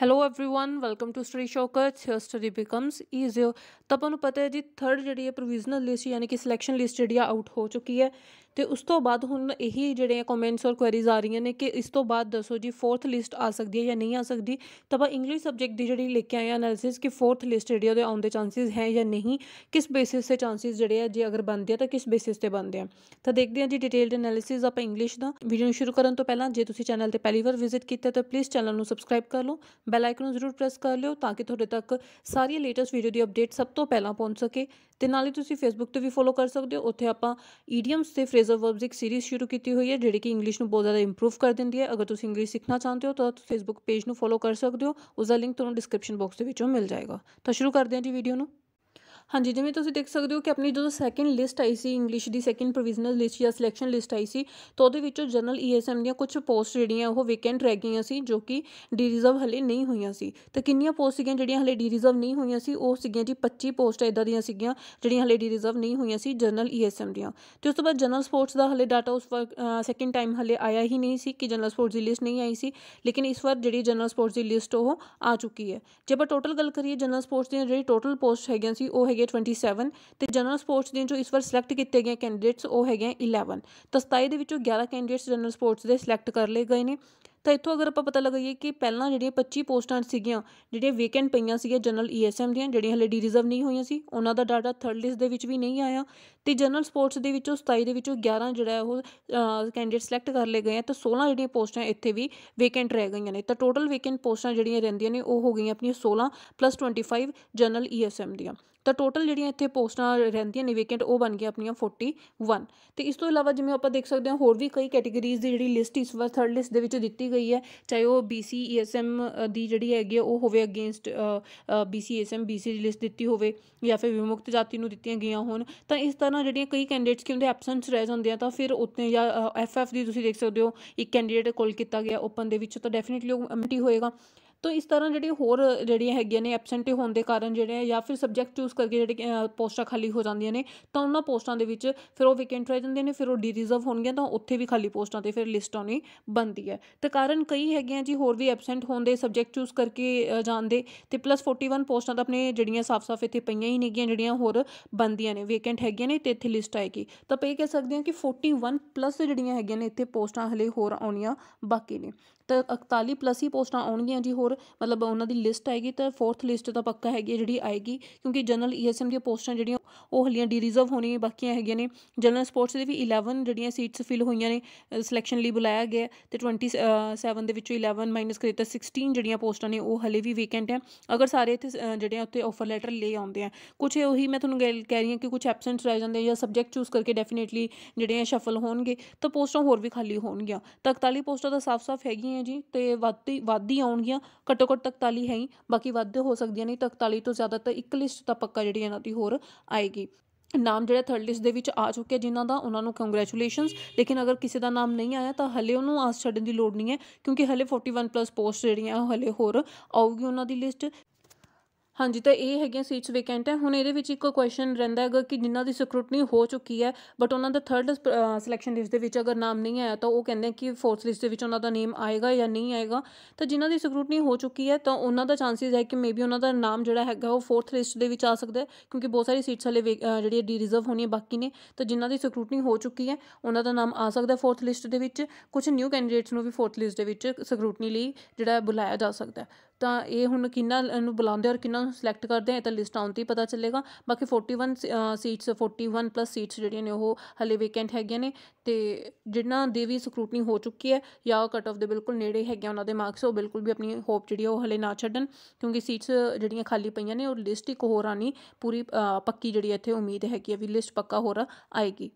hello everyone welcome to study shockers here study becomes easier ਤਾਂ ਤੁਹਾਨੂੰ ਪਤਾ ਹੈ ਜੀ ਥਰਡ ਜਿਹੜੀ ਹੈ ਪ੍ਰੋਵੀਜ਼ਨਲ ਲਿਸਟ ਯਾਨੀ ਕਿ ਸਿਲੈਕਸ਼ਨ ਲਿਸਟ ਜਿਹੜੀ ਆ ਆਊਟ ਹੋ ਚੁੱਕੀ ਹੈ ਤੇ ਉਸ ਤੋਂ ਬਾਅਦ ਹੁਣ ਇਹੀ ਜਿਹੜੇ ਕਮੈਂਟਸ ਔਰ ਕੁਐਰੀਜ਼ ਆ ਰਹੀਆਂ ਨੇ ਕਿ ਇਸ ਤੋਂ ਬਾਅਦ ਦੱਸੋ ਜੀ ਫੋਰਥ ਲਿਸਟ ਆ ਸਕਦੀ ਹੈ ਜਾਂ ਨਹੀਂ ਆ ਸਕਦੀ ਤਾਂ ਬਾ ਇੰਗਲਿਸ਼ ਸਬਜੈਕਟ ਦੀ ਜਿਹੜੀ ਲੈ ਕੇ ਆਇਆ ਐਨਾਲਿਸਿਸ ਕਿ ਫੋਰਥ ਲਿਸਟ ਜਿਹੜੀ ਉਹਦੇ ਆਉਣ ਦੇ ਚਾਂਸਸ ਹੈ ਜਾਂ ਨਹੀਂ ਕਿਸ ਬੇਸਿਸ ਤੇ ਚਾਂਸਸ ਜਿਹੜੇ ਆ ਜੇ ਅਗਰ ਬਣਦੇ ਆ ਤਾਂ ਕਿਸ ਬੇਸਿਸ ਤੇ ਬਣਦੇ ਆ ਤਾਂ ਦੇਖਦੇ ਆ ਜੀ ਡਿਟੇਲਡ ਐਨਾਲਿਸਿਸ ਆਪਾਂ ਇੰਗਲਿਸ਼ ਦਾ ਵੀਡੀਓ ਨੂੰ ਸ਼ੁਰੂ ਕਰਨ ਤੋਂ ਪਹਿਲਾਂ ਜੇ ਤੁਸੀਂ ਚੈਨਲ ਤੇ ਪਹਿਲੀ ਵਾਰ ਵਿਜ਼ਿਟ ਕੀਤਾ ਤਾਂ ਪਲੀਜ਼ ਚੈਨਲ ਨੂੰ ਸਬਸਕ੍ਰਾਈਬ ਕਰ ਲਓ ਬੈਲ ਆਈਕਨ ਨੂੰ ਜ਼ਰੂਰ ਪ੍ਰੈਸ ਕਰ ਲਿਓ ਤਾਂ ਕਿ ਤੁਹਾਡੇ ਤੱਕ ਸਾਰੀਆਂ ਲੇਟੈਸਟ ਵੀਡੀਓ ਦੀ ਅਪਡੇਟ ਸਭ ਤੋਂ ਪਹਿਲਾਂ ਪਹੁੰਚ ਸਕੇ ਤੇ ਨਾਲ ਹੀ ਤੁਸੀਂ ਫੇਸਬੁੱਕ ਤੇ ਵੀ ਫੋਲੋ ਕਰ ਸਕਦੇ ਹੋ ਉੱਥੇ ਆਪਾਂ ਈਡੀਅਮਸ ਤੇ ਆਫ ਵਰਬਸ ਇੱਕ ਸੀਰੀਜ਼ ਸ਼ੁਰੂ ਕੀਤੀ ਹੋਈ ਹੈ ਜਿਹੜੀ ਕਿ ਇੰਗਲਿਸ਼ ਨੂੰ ਬਹੁਤ ਜ਼ਿਆਦਾ ਇੰਪਰੂਵ ਕਰ ਦਿੰਦੀ ਹੈ ਅਗਰ ਤੁਸੀਂ ਇੰਗਲਿਸ਼ ਸਿੱਖਣਾ ਚਾਹੁੰਦੇ ਹੋ ਤਾਂ ਤੁਸੀਂ ਫੇਸਬੁੱਕ ਪੇਜ ਨੂੰ ਫੋਲੋ ਕਰ ਸਕਦੇ ਹੋ ਉਸ ਦਾ ਲਿੰਕ ਤੁਹਾਨੂੰ ਡਿਸਕ੍ਰਿਪਸ਼ਨ ਬਾਕਸ ਦੇ ਵਿੱਚੋਂ ਮਿਲ ਜਾਏਗਾ ਤਾਂ ਸ਼ੁਰੂ ਕਰਦੇ ਹਾਂ ਜੀ ਵੀਡੀਓ ਨੂੰ ਹਾਂਜੀ ਜਿਵੇਂ ਤੁਸੀਂ ਦੇਖ ਸਕਦੇ ਹੋ ਕਿ ਆਪਣੀ ਜਦੋਂ ਸੈਕਿੰਡ ਲਿਸਟ ਆਈ ਸੀ ਇੰਗਲਿਸ਼ ਦੀ ਸੈਕਿੰਡ ਪ੍ਰੋਵੀਜ਼ਨਲ ਲਿਸਟ ਜਾਂ ਸਿਲੈਕਸ਼ਨ ਲਿਸਟ ਆਈ ਸੀ ਤਾਂ ਉਹਦੇ ਵਿੱਚੋਂ ਜਨਰਲ ਈਐਸਐਮ e ਦੀਆਂ ਕੁਝ ਪੋਸਟ ਜਿਹੜੀਆਂ ਉਹ ਵੀਕੈਂਡ ਰਹਿ ਗਈਆਂ ਸੀ ਜੋ ਕਿ ਡੀ ਰਿਜ਼ਰਵ ਹਲੇ ਨਹੀਂ ਹੋਈਆਂ ਸੀ ਤਾਂ ਕਿੰਨੀਆਂ ਪੋਸਟ ਸੀਗੀਆਂ ਜਿਹੜੀਆਂ ਹਲੇ ਡੀ ਰਿਜ਼ਰਵ ਨਹੀਂ ਹੋਈਆਂ ਸੀ ਉਹ ਸੀਗੀਆਂ ਜੀ 25 ਪੋਸਟ ਇਦਾਂ ਦੀਆਂ ਸੀਗੀਆਂ ਜਿਹੜੀਆਂ ਹਲੇ ਡੀ ਰਿਜ਼ਰਵ ਨਹੀਂ ਹੋਈਆਂ ਸੀ ਜਨਰਲ ਈਐਸਐਮ e ਦੀਆਂ ਤੇ ਉਸ ਤੋਂ ਬਾਅਦ ਜਨਰਲ ਸਪੋਰਟਸ ਦਾ ਹਲੇ ਡਾਟਾ ਉਸ ਸੈਕਿੰਡ ਟਾਈਮ ਹਲੇ ਆਇਆ ਹੀ ਨਹੀਂ ਸੀ ਕਿ ਜਨਰਲ ਸਪੋਰਟਸ ਦੀ ਲਿਸਟ ਨਹੀਂ ਆਈ ਸੀ ਲੇਕਿਨ ਇਸ ਵਾਰ ਜਿਹੜੀ ਜਨਰਲ ਸਪੋਰਟਸ ਦੀ ਲਿਸਟ ਉਹ ਆ ਚੁੱਕੀ ਹੈ ਜੇ ਆਪਾਂ ਟੋਟਲ ਗੱਲ ਕਰੀਏ ਜਨਰਲ ਸਪੋਰਟਸ ਦੀਆਂ ਜਿਹੜੀ ਟੋਟਲ ਪੋਸਟ ਹੈਗੀਆਂ ਸੀ ਉਹ ਹੈਗੇ 27 ਤੇ ਜਨਰਲ ਸਪੋਰਟਸ ਦੇ ਜੋ ਇਸ ਵਾਰ ਸਿਲੈਕਟ ਕੀਤੇ ਗਏ ਕੈਂਡੀਡੇਟਸ ਉਹ ਹੈਗੇ 11 ਤਾਂ 27 ਦੇ ਵਿੱਚੋਂ 11 ਕੈਂਡੀਡੇਟਸ ਜਨਰਲ ਸਪੋਰਟਸ ਦੇ ਸਿਲੈਕਟ ਕਰ ਲਏ ਗਏ ਨੇ ਤਾਂ ਇੱਥੋਂ ਅਗਰ ਆਪਾਂ ਪਤਾ ਲਗਾਈਏ ਕਿ ਪਹਿਲਾਂ ਜਿਹੜੀਆਂ 25 ਪੋਸਟਾਂ ਸੀਗੀਆਂ ਜਿਹੜੀਆਂ ਵੀਕੈਂਡ ਪਈਆਂ ਸੀਗੀਆਂ ਜਨਰਲ ਈਐਸਐਮ e ਦੀਆਂ ਜਿਹੜੀਆਂ ਹਲੇ ਡੀ ਰਿਜ਼ਰਵ ਨਹੀਂ ਹੋਈਆਂ ਸੀ ਉਹਨਾਂ ਦਾ ਡਾਟਾ ਥਰਡ ਲਿਸਟ ਦੇ ਵਿੱਚ ਵੀ ਨਹੀਂ ਆਇਆ ਤੇ ਜਨਰਲ ਸਪੋਰਟਸ ਦੇ ਵਿੱਚੋਂ 27 ਦੇ ਵਿੱਚੋਂ 11 ਜਿਹੜਾ ਉਹ ਕੈਂਡੀਡੇਟ ਸਿਲੈਕਟ ਕਰ ਲਏ ਗਏ ਆ ਤਾਂ 16 ਜਿਹੜੀਆਂ ਪੋਸਟਾਂ ਇੱਥੇ ਵੀ ਵੇਕੈਂਟ ਰਹਿ ਗਈਆਂ ਨੇ ਤਾਂ ਟੋਟਲ ਵੀਕੈਂਟ ਪੋਸਟਾਂ ਜਿਹੜੀਆਂ ਰਹਿੰਦੀਆਂ ਨੇ ਉਹ ਹੋ ਗਈਆਂ ਆਪਣੀਆਂ 16 25 ਜਨਰਲ ਈਐਸਐਮ ਦੀਆਂ ਤਾਂ ਟੋਟਲ ਜਿਹੜੀਆਂ ਇੱਥੇ ਪੋਸਟਾਂ ਰਹਿੰਦੀਆਂ ਨੇ ਵੇਕੈਂਟ ਉਹ ਬਣ ਗਈਆਂ ਆਪਣੀਆਂ 41 ਤੇ ਇਸ ਤੋਂ ਇਲਾਵਾ ਜਿਵੇਂ ਆਪਾਂ ਦੇਖ ਸਕਦੇ ਹਾਂ ਹੋਰ ਵੀ ਕਈ ਕੈਟਾਗਰੀਜ਼ ਦੀ ਜਿਹੜੀ ਲਿਸਟ ਇਸ ਵਾਰ ਥਰਡ ਲਿਸਟ ਦੇ ਵਿੱਚ ਦਿੱਤੀ ਗਈ ਹੈ ਚਾਹੇ ਉਹ BC ESM ਦੀ ਜਿਹੜੀ ਹੈਗੀ ਉਹ ਹੋਵੇ ਅਗੇਂਸਟ BC ESM BC ਦੀ ਲਿਸਟ ਦਿੱਤੀ ਹੋਵੇ ਜਾਂ ਫਿਰ ਵਿਮੁਕਤ ਜਾਤੀ ਨੂੰ ਦਿੱਤੀਆਂ ਗਈਆਂ ਹੋਣ ਤਾਂ ਇਸ ਤਰ੍ਹਾਂ ਜਿਹੜੀਆਂ ਕਈ ਕੈਂਡੀਡੇਟਸ ਕਿ ਉਹਦੇ ਐਬਸੈਂਸ ਰਹਿ ਜਾਂਦੇ ਆ ਤਾਂ ਫਿਰ ਉਤਨੇ ਜਾਂ ਐਫਐਫ ਦੀ ਤੁਸੀਂ ਦੇਖ ਸਕਦੇ ਹੋ ਇੱਕ ਕੈਂਡੀਡੇਟ ਕੋਲ ਕੀਤਾ ਗਿਆ ਓਪਨ ਦੇ ਵਿੱਚ ਤਾਂ ਡੈਫੀਨਿਟਲੀ ਉਹ ਐਮਟੀ ਹੋਏਗਾ ਤਾਂ ਇਸ ਤਰ੍ਹਾਂ ਜਿਹੜੀ ਹੋਰ ਜਿਹੜੀਆਂ ਹੈਗੀਆਂ ਨੇ ਐਬਸੈਂਟ ਹੋਣ ਦੇ ਕਾਰਨ ਜਿਹੜੇ ਆ ਜਾਂ ਫਿਰ ਸਬਜੈਕਟ ਚੂਜ਼ ਕਰਕੇ ਜਿਹੜੇ ਪੋਸਟਾਂ ਖਾਲੀ ਹੋ ਜਾਂਦੀਆਂ ਨੇ ਤਾਂ ਉਹਨਾਂ ਪੋਸਟਾਂ ਦੇ ਵਿੱਚ ਫਿਰ ਉਹ ਵੈਕੈਂਟ ਰਹਿ ਜਾਂਦੀਆਂ ਨੇ ਫਿਰ ਉਹ ਡੀ ਰਿਜ਼ਰਵ ਹੋਣਗੀਆਂ ਤਾਂ ਉੱਥੇ ਵੀ ਖਾਲੀ ਪੋਸਟਾਂ ਤੇ ਫਿਰ ਲਿਸਟ ਆਉਣੀ ਬੰਦੀ ਹੈ ਤੇ ਕਾਰਨ ਕਈ ਹੈਗੀਆਂ ਜੀ ਹੋਰ ਵੀ ਐਬਸੈਂਟ ਹੋਣ ਦੇ ਸਬਜੈਕਟ ਚੂਜ਼ ਕਰਕੇ ਜਾਂਦੇ ਤੇ ਪਲੱਸ 41 ਪੋਸਟਾਂ ਤਾਂ ਆਪਣੇ ਜਿਹੜੀਆਂ ਸਾਫ਼-ਸਾਫ਼ ਇੱਥੇ ਪਈਆਂ ਹੀ ਨੇਗੀਆਂ ਜਿਹੜੀਆਂ ਹੋਰ ਬੰਦੀਆਂ ਨੇ ਵੈਕੈਂਟ ਹੈਗੀਆਂ ਨੇ ਤੇ ਇੱਥੇ ਲਿਸਟ ਆਏਗੀ ਤਾਂ ਪਈ ਕਹਿ ਸਕਦੇ ਹਾਂ ਕਿ 41 ਪਲੱਸ ਜਿਹੜੀਆਂ ਹੈਗੀਆਂ ਨੇ ਇੱਥੇ ਪੋਸਟਾਂ ਹਲੇ ਹੋਰ ਆਉਣੀਆਂ ਬਾਕੀ ਨੇ ਤਾਂ 41 ਪਲੱਸ ਹੀ ਪੋਸਟਾਂ ਆਉਣਗੀਆਂ ਜੀ ਹੋਰ ਮਤਲਬ ਉਹਨਾਂ ਦੀ ਲਿਸਟ ਆਏਗੀ ਤਾਂ ਫੋਰਥ ਲਿਸਟ ਤਾਂ ਪੱਕਾ ਹੈਗੀ ਜਿਹੜੀ ਆਏਗੀ ਕਿਉਂਕਿ ਜਨਰਲ ਈਐਸਐਮ e ਦੀਆਂ ਪੋਸਟਾਂ ਜਿਹੜੀਆਂ ਉਹ ਹਲੀਆਂ ਡੀ ਰਿਜ਼ਰਵ ਹੋਣੀਆਂ ਬਾਕੀਆਂ ਹੈਗੀਆਂ ਨੇ ਜਨਰਲ ਸਪੋਰਟਸ ਦੇ ਵੀ 11 ਜਿਹੜੀਆਂ ਸੀਟਸ ਫਿਲ ਹੋਈਆਂ ਨੇ ਸਿਲੈਕਸ਼ਨ ਲਈ ਬੁਲਾਇਆ ਗਿਆ ਤੇ 27 ਦੇ ਵਿੱਚੋਂ 11 ਮਾਈਨਸ ਕਰੇ ਤਾਂ 16 ਜਿਹੜੀਆਂ ਪੋਸਟਾਂ ਨੇ ਉਹ ਹਲੇ ਵੀ ਵੀਕੈਂਟ ਹੈ ਅਗਰ ਸਾਰੇ ਇੱਥੇ ਜਿਹੜੇ ਉੱਤੇ ਆਫਰ ਲੈਟਰ ਲੈ ਆਉਂਦੇ ਆ ਕੁਝ ਉਹੀ ਮੈਂ ਤੁਹਾਨੂੰ ਕਹਿ ਰਹੀ ਹਾਂ ਕਿ ਕੁਝ ਐਬਸੈਂਟ ਰਹਿ ਜਾਂਦੇ ਜਾਂ ਸਬਜੈਕਟ ਚੂਜ਼ ਕਰਕੇ ਡੈਫੀਨੇਟਲੀ ਜਿਹੜੇ ਸ਼ਫਲ ਹੋਣਗੇ ਤਾਂ ਪੋਸਟਾਂ ਹੋਰ ਵੀ ਖਾਲੀ ਹੋਣਗੀਆਂ ਤਾਂ 41 ਪੋਸਟਾਂ ਤਾਂ ਸਾਫ਼-ਸਾਫ਼ ਹੈਗੀਆਂ ਜੀ ਤੇ ਵੱਧ ਵੱਧ ਹੀ ਆਉਣਗੀਆਂ ਘੱਟੋ ਘੱਟ 43 ਹੈ ਹੀ ਬਾਕੀ ਵੱਧ ਹੋ ਸਕਦੀਆਂ ਨੇ 41 ਤੋਂ ਜ਼ਿਆਦਾ ਤਾਂ ਇੱਕ ਲਿਸਟ ਤਾਂ ਪੱਕਾ ਜਿਹੜੀ ਇਹਨਾਂ ਦੀ ਹੋਰ ਆਏਗੀ ਨਾਮ ਜਿਹੜਾ ਥਰਡ ਲਿਸਟ ਦੇ ਵਿੱਚ ਆ ਚੁੱਕੇ ਜਿਨ੍ਹਾਂ ਦਾ ਉਹਨਾਂ ਨੂੰ ਕੰਗ੍ਰੈਚੁਲੇਸ਼ਨਸ ਲੇਕਿਨ ਅਗਰ ਕਿਸੇ ਦਾ ਨਾਮ ਨਹੀਂ ਆਇਆ ਤਾਂ ਹਲੇ ਉਹਨੂੰ ਆਸ ਛੱਡਣ ਦੀ ਲੋੜ ਨਹੀਂ ਹੈ ਕਿਉਂਕਿ ਹਲੇ 41 ਪਲੱਸ ਪੋਸਟ ਜਿਹੜੀਆਂ ਹਲੇ ਹੋਰ ਆਉਗੀ ਉਹਨਾਂ ਦੀ ਲਿਸਟ ਹਾਂਜੀ ਤਾਂ ਇਹ ਹੈਗੀਆਂ ਸੀਟਸ ਵੈਕੈਂਟ ਹੈ ਹੁਣ ਇਹਦੇ ਵਿੱਚ ਇੱਕ ਕੁਐਸਚਨ ਰਹਿੰਦਾ ਹੈਗਾ ਕਿ ਜਿਨ੍ਹਾਂ ਦੀ ਸਕ੍ਰੂਟਨੀ ਹੋ ਚੁੱਕੀ ਹੈ ਬਟ ਉਹਨਾਂ ਦਾ ਥਰਡ ਸਿਲੈਕਸ਼ਨ ਲਿਸਟ ਦੇ ਵਿੱਚ ਅਗਰ ਨਾਮ ਨਹੀਂ ਆਇਆ ਤਾਂ ਉਹ ਕਹਿੰਦੇ ਕਿ ਫੋਰਥ ਲਿਸਟ ਦੇ ਵਿੱਚ ਉਹਨਾਂ ਦਾ ਨੇਮ ਆਏਗਾ ਜਾਂ ਨਹੀਂ ਆਏਗਾ ਤਾਂ ਜਿਨ੍ਹਾਂ ਦੀ ਸਕ੍ਰੂਟਨੀ ਹੋ ਚੁੱਕੀ ਹੈ ਤਾਂ ਉਹਨਾਂ ਦਾ ਚਾਂਸਸ ਹੈ ਕਿ ਮੇਬੀ ਉਹਨਾਂ ਦਾ ਨਾਮ ਜਿਹੜਾ ਹੈਗਾ ਉਹ ਫੋਰਥ ਲਿਸਟ ਦੇ ਵਿੱਚ ਆ ਸਕਦਾ ਹੈ ਕਿਉਂਕਿ ਬਹੁਤ ਸਾਰੀ ਸੀਟਸ ਹਲੇ ਜਿਹੜੀ ਡੀ ਰਿਜ਼ਰਵ ਹੋਣੀ ਬਾਕੀ ਨੇ ਤਾਂ ਜਿਨ੍ਹਾਂ ਦੀ ਸਕ੍ਰੂਟਨੀ ਹੋ ਚੁੱਕੀ ਹੈ ਉਹਨਾਂ ਦਾ ਨਾਮ ਆ ਸਕਦਾ ਫੋਰਥ ਲਿਸਟ ਦੇ ਵਿੱਚ ਕੁਝ ਨਿਊ ਕੈਂਡੀਡੇਟਸ ਨੂੰ ਵੀ ਫੋਰਥ ਲਿਸਟ ਦੇ ਵਿੱਚ ਸਕ੍ਰੂਟਨੀ ਲਈ ਜਿਹੜਾ ਬੁਲਾਇਆ ਜਾ ਸਕਦਾ ਤਾਂ ਇਹ ਹੁਣ ਕਿੰਨਾ ਨੂੰ ਬੁਲਾਉਂਦੇ ਔਰ ਕਿੰਨਾ ਨੂੰ ਸਿਲੈਕਟ ਕਰਦੇ ਆ ਇਹ ਤਾਂ ਲਿਸਟ ਆਉਂਦੀ ਪਤਾ ਚੱਲੇਗਾ ਬਾਕੀ 41 ਸੀਟਸ 41 ਪਲੱਸ ਸੀਟਸ ਜਿਹੜੀਆਂ ਨੇ ਉਹ ਹਲੇ ਵੇਕੈਂਟ ਹੈਗੀਆਂ ਨੇ ਤੇ ਜਿਨ੍ਹਾਂ ਦੀ ਵੀ ਸਕਰੂਟਨੀ ਹੋ ਚੁੱਕੀ ਹੈ ਜਾਂ ਉਹ ਕਟ ਆਫ ਦੇ ਬਿਲਕੁਲ ਨੇੜੇ ਹੈਗੇ ਉਹਨਾਂ ਦੇ ਮਾਰਕਸ ਉਹ ਬਿਲਕੁਲ ਵੀ ਆਪਣੀ ਹੋਪ ਜਿਹੜੀ ਉਹ ਹਲੇ ਨਾ ਛੱਡਣ ਕਿਉਂਕਿ ਸੀਟਸ ਜਿਹੜੀਆਂ ਖਾਲੀ ਪਈਆਂ ਨੇ ਉਹ ਲਿਸਟ ਇੱਕ ਹੋਰ ਆਣੀ ਪੂਰੀ ਪੱਕੀ ਜਿਹੜੀ ਇੱਥੇ ਉਮੀਦ ਹੈ ਕਿ ਵੀ ਲਿਸਟ ਪੱਕਾ ਹੋਰ ਆਏਗੀ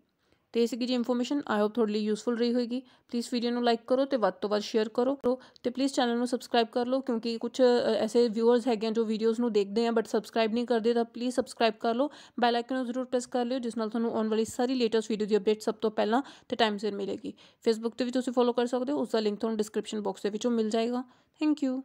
ਤੇ ਇਹ ਸੀਗੀ ਜੀ ਇਨਫੋਰਮੇਸ਼ਨ ਆਈ ਹੋਪ ਤੁਹਾਡੇ ਲਈ ਯੂਸਫੁਲ ਰਹੀ ਹੋਏਗੀ ਪਲੀਜ਼ ਵੀਡੀਓ ਨੂੰ ਲਾਈਕ ਕਰੋ ਤੇ ਵੱਧ ਤੋਂ ਵੱਧ ਸ਼ੇਅਰ ਕਰੋ ਤੇ ਪਲੀਜ਼ ਚੈਨਲ ਨੂੰ ਸਬਸਕ੍ਰਾਈਬ ਕਰ ਲਓ ਕਿਉਂਕਿ ਕੁਝ ਐਸੇ ਵਿਊਅਰਸ ਹੈਗੇ ਆ ਜੋ ਵੀਡੀਓਜ਼ ਨੂੰ ਦੇਖਦੇ ਆ ਬਟ ਸਬਸਕ੍ਰਾਈਬ ਨਹੀਂ ਕਰਦੇ ਤਾਂ ਪਲੀਜ਼ ਸਬਸਕ੍ਰਾਈਬ ਕਰ ਲਓ ਬੈਲ ਆਈਕਨ ਨੂੰ ਜ਼ਰੂਰ ਪ੍ਰੈਸ ਕਰ ਲਿਓ ਜਿਸ ਨਾਲ ਤੁਹਾਨੂੰ ਆਉਣ ਵਾਲੀ ਸਾਰੀ ਲੇਟੈਸਟ ਵੀਡੀਓ ਦੀ ਅਪਡੇਟ ਸਭ ਤੋਂ ਪਹਿਲਾਂ ਤੇ ਟਾਈਮ ਸਿਰ ਮਿਲੇਗੀ ਫੇਸਬੁੱਕ ਤੇ ਵੀ ਤੁਸੀਂ ਫੋਲੋ ਕਰ ਸਕਦੇ ਹੋ ਉਸ ਦਾ ਲਿੰਕ ਤੁਹਾਨੂੰ ਡਿਸਕ੍ਰਿਪਸ਼ਨ ਬਾਕਸ ਦੇ ਵਿੱਚੋਂ ਮਿਲ ਜਾਏਗਾ ਥੈਂਕ ਯੂ